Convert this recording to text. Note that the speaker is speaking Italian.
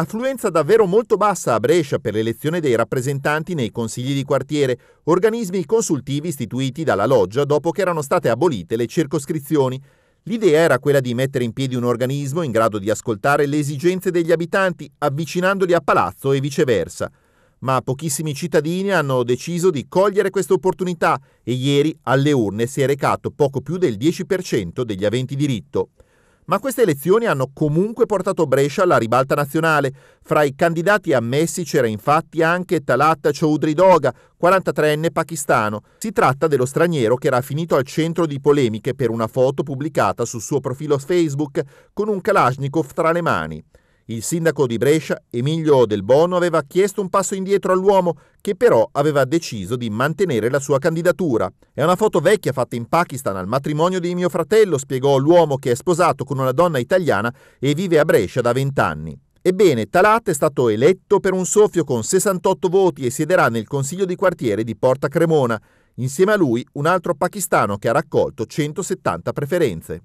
Affluenza davvero molto bassa a Brescia per l'elezione dei rappresentanti nei consigli di quartiere, organismi consultivi istituiti dalla loggia dopo che erano state abolite le circoscrizioni. L'idea era quella di mettere in piedi un organismo in grado di ascoltare le esigenze degli abitanti, avvicinandoli a palazzo e viceversa. Ma pochissimi cittadini hanno deciso di cogliere questa opportunità e ieri alle urne si è recato poco più del 10% degli aventi diritto. Ma queste elezioni hanno comunque portato Brescia alla ribalta nazionale. Fra i candidati ammessi c'era infatti anche Talat Choudhry Doga, 43enne pakistano. Si tratta dello straniero che era finito al centro di polemiche per una foto pubblicata sul suo profilo Facebook con un Kalashnikov tra le mani. Il sindaco di Brescia, Emilio Del Bono, aveva chiesto un passo indietro all'uomo, che però aveva deciso di mantenere la sua candidatura. È una foto vecchia fatta in Pakistan al matrimonio di mio fratello, spiegò l'uomo che è sposato con una donna italiana e vive a Brescia da vent'anni. Ebbene, Talat è stato eletto per un soffio con 68 voti e siederà nel consiglio di quartiere di Porta Cremona. Insieme a lui un altro pakistano che ha raccolto 170 preferenze.